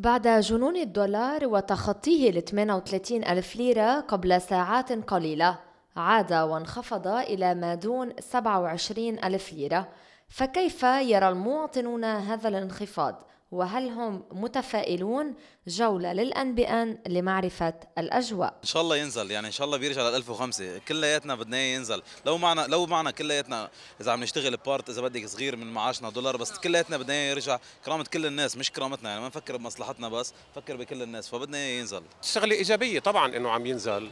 بعد جنون الدولار وتخطيه ل 38 ألف ليرة قبل ساعات قليلة عاد وانخفض إلى ما دون 27 ألف ليرة فكيف يرى المواطنون هذا الانخفاض وهل هم متفائلون جولة للأن بأن لمعرفة الأجواء إن شاء الله ينزل يعني إن شاء الله بيرجع لل 1005 كلياتنا بدنا إياه ينزل لو معنا لو معنا كلياتنا إذا عم نشتغل بارت إذا بدك صغير من معاشنا دولار بس كلياتنا بدنا إياه يرجع كرامة كل الناس مش كرامتنا يعني ما نفكر بمصلحتنا بس فكر بكل الناس فبدنا إياه ينزل شغلة إيجابية طبعا إنه عم ينزل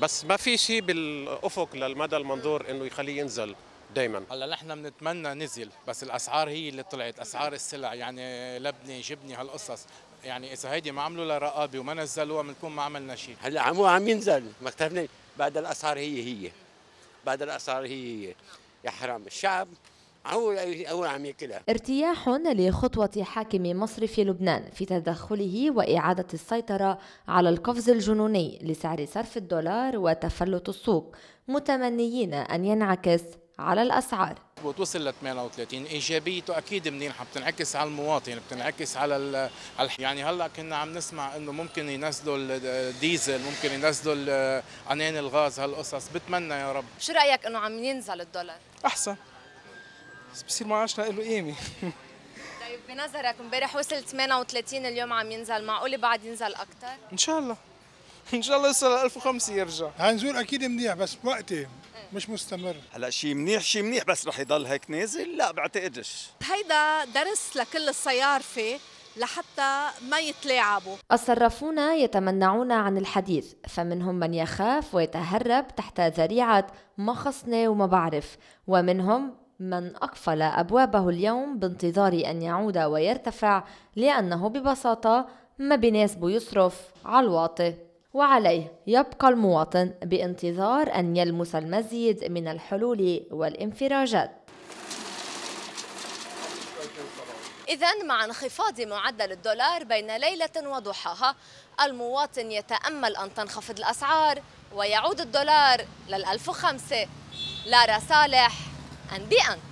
بس ما في شيء بالأفق للمدى المنظور إنه يخليه ينزل دائما هلا نحن بنتمنى نزل بس الاسعار هي اللي طلعت اسعار السلع يعني لبنه جبنه هالقصص يعني اذا هيدي ما عملوا لها رقابه وما نزلوها بنكون ما عملنا شيء هلا عم عم ينزل ما اكتفنا بعد الاسعار هي هي بعد الاسعار هي هي يا حرام الشعب هو هو عم ياكلها ارتياح لخطوة حاكم مصر في لبنان في تدخله وإعادة السيطرة على القفز الجنوني لسعر صرف الدولار وتفلت السوق متمنيين أن ينعكس على الأسعار وتوصل ل 38 ايجابيته اكيد منيحه بتنعكس على المواطن بتنعكس على ال... يعني هلا كنا عم نسمع انه ممكن ينزلوا الديزل ممكن ينزلوا عنان الغاز هالقصص بتمنى يا رب شو رايك انه عم ينزل الدولار احسن بس بصير معاشنا له قيمه طيب بنظرك امبارح وصل 38 اليوم عم ينزل معقول بعد ينزل اكثر ان شاء الله ان شاء الله يوصل 1005 يرجع هنزول اكيد منيح بس وقتي مش مستمر هلا شيء منيح شيء منيح بس رح يضل هيك نازل لا بعتقدش هيدا درس لكل الصيارفه لحتى ما يتلاعبوا الصرافون يتمنعون عن الحديث فمنهم من يخاف ويتهرب تحت ذريعة ما خصني وما بعرف ومنهم من أقفل أبوابه اليوم بانتظار أن يعود ويرتفع لأنه ببساطة ما بيناسبه يصرف على الواطي وعليه يبقى المواطن بانتظار أن يلمس المزيد من الحلول والانفراجات إذا مع انخفاض معدل الدولار بين ليلة وضحاها المواطن يتأمل أن تنخفض الأسعار ويعود الدولار للألف وخمسة لارا صالح أن بي أنت